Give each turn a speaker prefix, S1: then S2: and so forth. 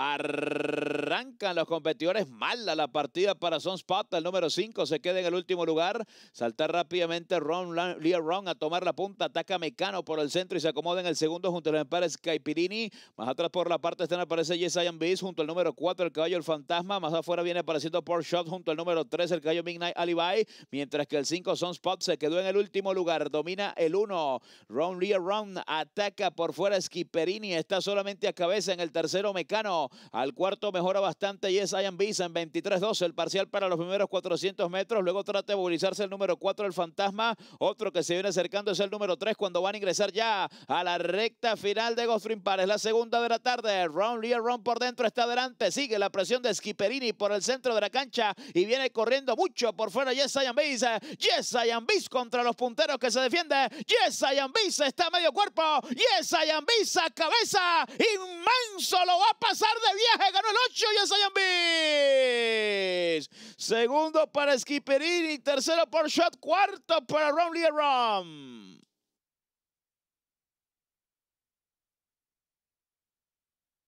S1: Arr Arrancan los competidores. Mala la partida para Sunspot. El número 5 se queda en el último lugar. salta rápidamente Ron, Lear Ron a tomar la punta. Ataca Mecano por el centro y se acomoda en el segundo junto al los Skypirini. Más atrás por la parte externa aparece Yesayan I junto al número 4 el caballo El Fantasma. Más afuera viene apareciendo Port Shot junto al número 3 el caballo Midnight Alibi. Mientras que el 5 Sunspot se quedó en el último lugar. Domina el 1. Ron Lear Ron ataca por fuera Skyperini Está solamente a cabeza en el tercero Mecano. Al cuarto mejor bastante y I en 23-12, el parcial para los primeros 400 metros. Luego trata de movilizarse el número 4, el Fantasma. Otro que se viene acercando es el número 3 cuando van a ingresar ya a la recta final de Ghost Par. Es la segunda de la tarde. Ron Lear Ron por dentro está adelante. Sigue la presión de Skipperini por el centro de la cancha y viene corriendo mucho por fuera. Yes, Ian Visa. Yes, Am Beast contra los punteros que se defiende. Yes, Am está a medio cuerpo. Yes, Ian Visa, cabeza. Inmenso lo va a pasar de viaje. Ganó el 8. Segundo para Skipperini. Tercero por Shot. Cuarto para Ron Ram.